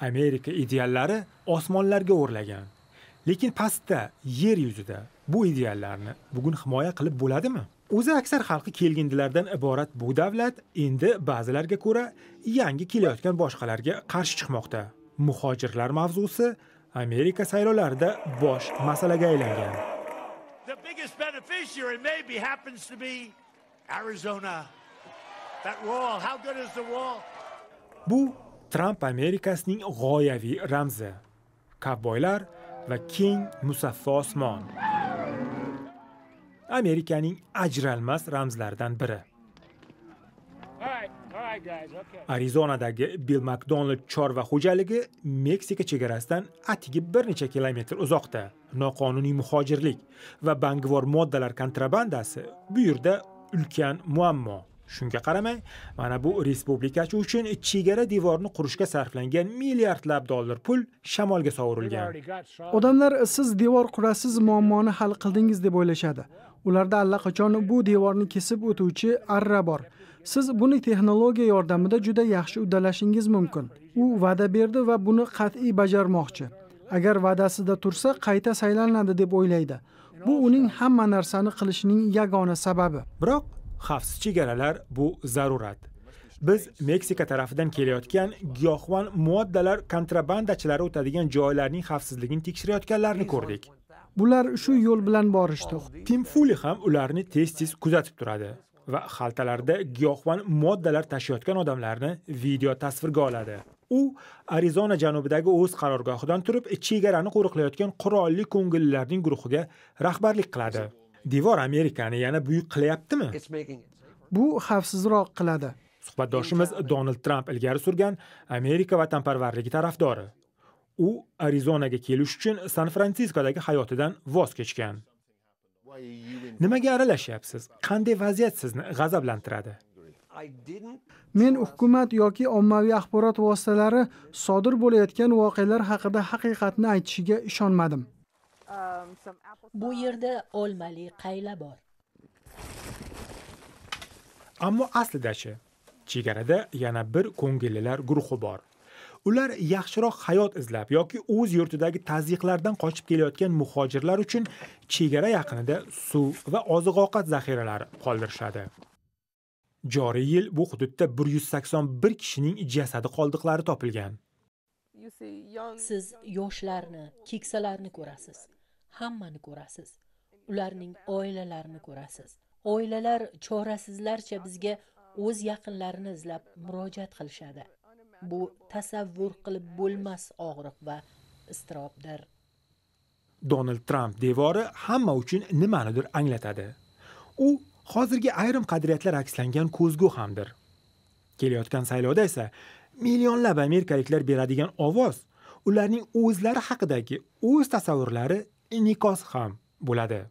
Amerika ideallari osmonlarga o'rlagan. Lekin pastda, yer yuzida bu ideallarni bugun himoya qilib bo'ladimi? O'zi aksar xalqi kelgindilardan iborat bu davlat endi ba'zilarga ko'ra yangi kelayotgan boshqalarga qarshi chiqmoqda. Muhojirlar mavzusi Amerika saylovlarida bosh masalaga aylangan. The biggest beneficiary maybe happens to be Arizona. That wall, how good is the wall? Bu Tramp Amerikasining g'oyaviy ramzi. Kovboylar va keng musaffo osmon. Amerikaning ajralmas ramzlaridan biri. Arizonadagi Bill McDonald chorva xo'jaligi Meksika chegarasidan atigi bir necha kilometr uzoqda. Noqonuniy muhojirlik va bangvor moddalar kontrabandasi bu yerda ulkan muammo. shunga qaramay mana bu respublikachi uchun chegara devorni qurishga sarflangan milliardlab dollar pul shamolga sovurilgan odamlar siz devor qurasiz muammoni hal qildingiz deb o'ylashadi ularda allaqachon bu devorni kesib o'tuvchi arra bor siz buni texnologiya yordamida juda yaxshi uddalashingiz mumkin u va'da berdi va buni qat'iy bajarmoqchi agar va'dasida tursa qayta saylanadi deb o'ylaydi bu uning hamma narsani qilishining yagona sababi biroq xavfsiz chegaralar bu zarurat biz meksika tarafidan kelayotgan giyohvand moddalar kontrabandachilari o'tadigan joylarning xavfsizligini tekshirayotganlarni ko'rdik bular shu yo'l bilan borishdi tim fuli ham ularni tez tez kuzatib turadi va xaltalarda giyohvand moddalar tashiyotgan odamlarni video tasvirga oladi u arizona janubidagi o'z qarorgohidan turib chegarani qo'riqlayotgan qurolli ko'ngillilarning guruhiga rahbarlik qiladi devor amerikani yana buyuk qilyaptimi bu xavfsizroq qiladi suhbatdoshimiz donald tramp ilgari surgan amerika vatanparvarligi tarafdori u arizonaga kelish uchun san fransiskodagi hayotidan voz kechgan nimaga aralashyapsiz qanday vaziyat sizni g'azablantiradi men hukumat yoki ommaviy axborot vositalari sodir bo'layotgan voqealar haqida haqiqatni aytishiga ishonmadim Um, bu yerda olmali qayla bor ammo aslidachi chegarada yana bir ko'ngillilar guruhi bor ular yaxshiroq hayot izlab yoki o'z yurtidagi tazyiqlardan qochib kelayotgan muhojirlar uchun chegara yaqinida suv va oziq ovqat zaxiralari qoldirishadi joriy yil bu hududda 181 kishining jasadi qoldiqlari topilgan siz yoshlarni keksalarni ko'rasiz hammani ko'rasiz ularning oilalarini ko'rasiz oilalar chorasizlarcha bizga o'z yaqinlarini izlab murojaat qilishadi bu tasavvur qilib bo'lmas og'riq va iztirobdir donald tramp devori hamma uchun nimanidir anglatadi u hozirgi ayrim qadriyatlar akslangan ko'zgu hamdir kelayotgan saylovda esa millionlab amerikaliklar beradigan ovoz ularning o'zlari haqidagi o'z tasavvurlari این نیکاس هم بلده